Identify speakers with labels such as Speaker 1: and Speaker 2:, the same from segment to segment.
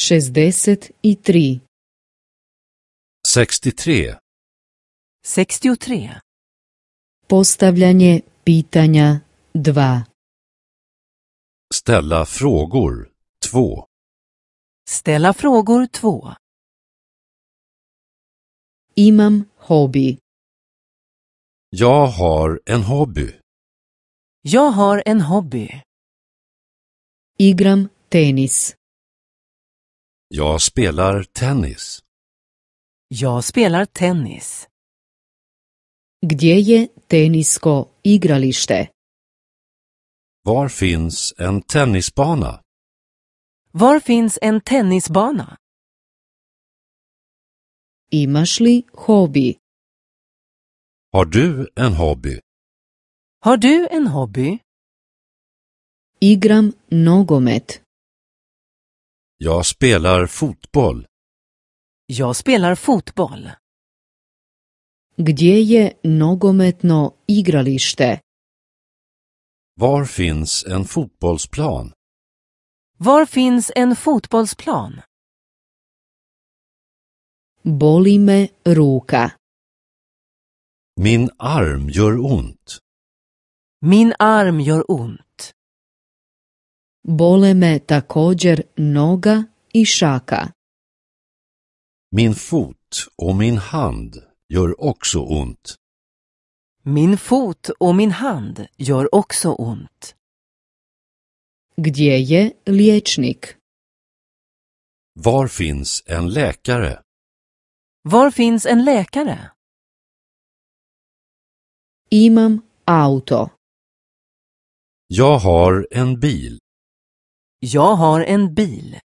Speaker 1: 63
Speaker 2: 63
Speaker 1: 63 Postavljanje pitanja 2 Ställa frågor 2 Ställa frågor 2 Imam hobby Jag har en hobby Jag har en hobby Igram tennis jag spelar tennis. Jag spelar tennis. Gdje je tenisko igralište? Var finns en tennisbana? Var finns en tennisbana? Imaš li hobby? Har du en hobby? Har du en hobby? Igram nogomet. Jag spelar fotboll. Jag spelar fotboll. Gdje je nogometno igralište?
Speaker 2: Var finns
Speaker 1: en fotbollsplan? Var finns en fotbollsplan? Boli me ruka. Min arm gör ont. Min arm gör ont. Bole me također noga i šaka.
Speaker 2: Min fot och min hand gör också ont.
Speaker 1: Min fot och min hand gör också ont. Gdje je liječnik? Var finns en läkare? Var finns en läkare? Imam auto. Jag har en bil. Jag har en bil.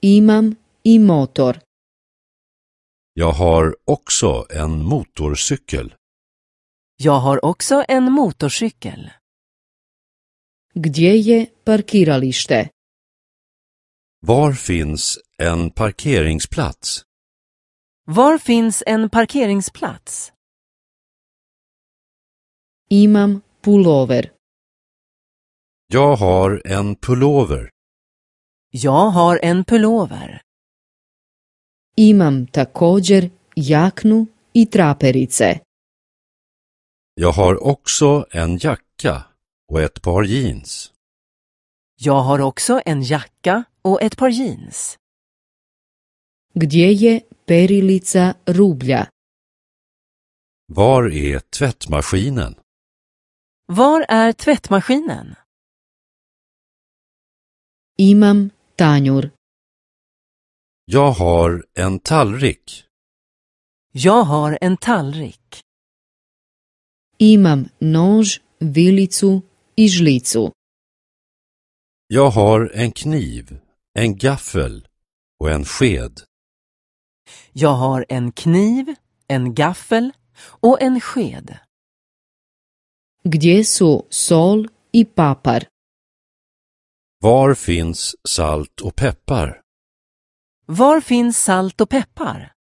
Speaker 1: Imam i motor. Jag har också en
Speaker 2: motorcykel.
Speaker 1: Jag har också en motorcykel. Gdje je parkiralište?
Speaker 2: Var finns
Speaker 1: en parkeringsplats? Var finns en parkeringsplats? Imam pullover. Jag har en pullover. Jag har en pullover. Imam također jaknu i traperice.
Speaker 2: Jag har också en jacka och ett
Speaker 1: par jeans. Jag har också en jacka och ett par jeans. Gdje je perilica rublja? Var är tvättmaskinen? Var är tvättmaskinen? Imam tanjur. Jag har en tallrik. Jag har en tallrik. Imam nož, vilicu i žlicu.
Speaker 2: Jag har en kniv, en gaffel och en sked.
Speaker 1: Jag har en kniv, en gaffel och en sked. Gdje su sol i papar? Var finns salt och peppar? Var finns salt och peppar?